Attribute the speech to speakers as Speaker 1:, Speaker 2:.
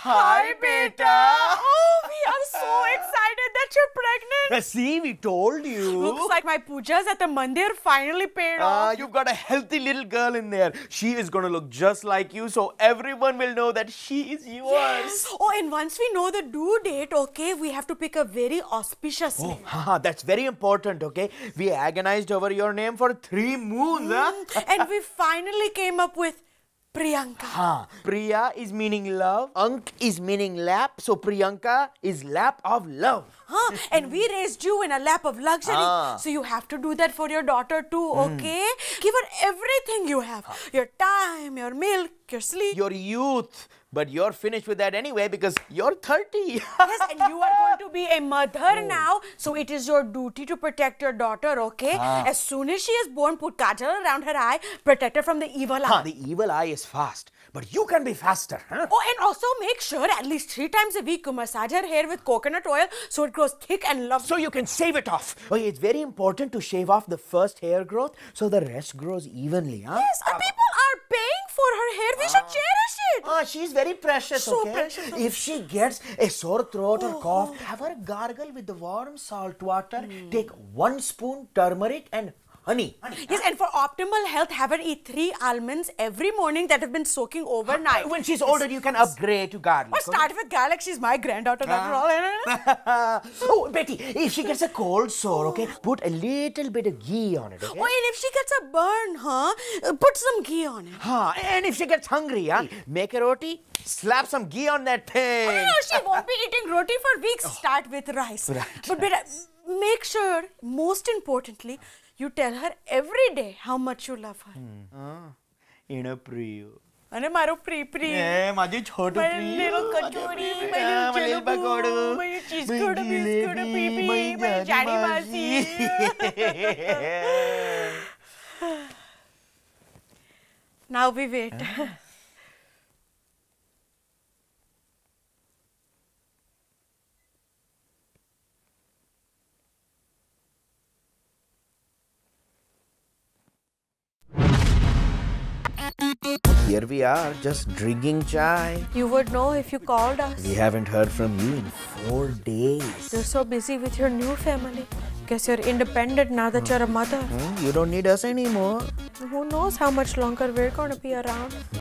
Speaker 1: Hi, beta. Oh, we are so excited that you're pregnant. see, we told you. Looks like my pujas at the mandir finally paid uh, off. You've got a healthy little girl in there. She is going to look just like you, so everyone will know that she is yours. Yes. Oh, and once we know the due date, okay, we have to pick a very auspicious oh, name. Haha, that's very important, okay? We agonized over your name for three moons, mm. huh? and we finally came up with Priyanka. Huh. Priya is meaning love. Ank is meaning lap. So Priyanka is lap of love. Huh? and we raised you in a lap of luxury. Haan. Ah. So you have to do that for your daughter too, hmm. okay? Mm. Give her everything you have. Your time, your milk, your sleep. Your youth, but you're finished with that anyway because you're 30. yes, and you are going to be a mother oh. now. So it is your duty to protect your daughter, okay? Ah. As soon as she is born, put kajal around her eye, protect her from the evil eye. Ah, the evil eye is fast, but you can be faster, huh? Oh, and also make sure at least three times a week you massage her hair with coconut oil so it grows thick and lovely. So you can shave it off. Oh, it's very important to shave off the first hair growth so the rest grows evenly, huh? Yes, ah. people are her hair. We ah. should cherish it. Ah, she's very precious, so okay? Precious. If she gets a sore throat oh. or cough, oh. have her gargle with the warm salt water. Mm. Take one spoon turmeric and honey. honey yes, huh? and for optimal health, have her eat three almonds every morning that have been soaking overnight. When she's older, you can upgrade to garlic. Or start with garlic. She's my granddaughter after all. Eh? oh, Betty, if she gets a cold sore, okay, put a little bit of ghee on it, okay? Oh, and if she gets a burn, huh, uh, put some ghee on it. Huh, and if she gets hungry, huh, make a roti, slap some ghee on that thing. Oh, no, she won't be eating roti for weeks. Oh. Start with rice. Right. But, but uh, make sure, most importantly, you tell her every day how much you love her. એનો પ્રિયો અને મારો pre પ્રી એ માજી છોટું પ્રી મેરો કચોરી મેરો ચેલો પકોડો મેરો ચીઝ કોડો બિસ્કોડો પી પી મેરો જાડી માસી Now we wait. Here we are, just drinking chai. You would know if you called us. We haven't heard from you in four days. You're so busy with your new family. Guess you're independent now that you're a mother. Hmm, you don't need us anymore. Who knows how much longer we're gonna be around.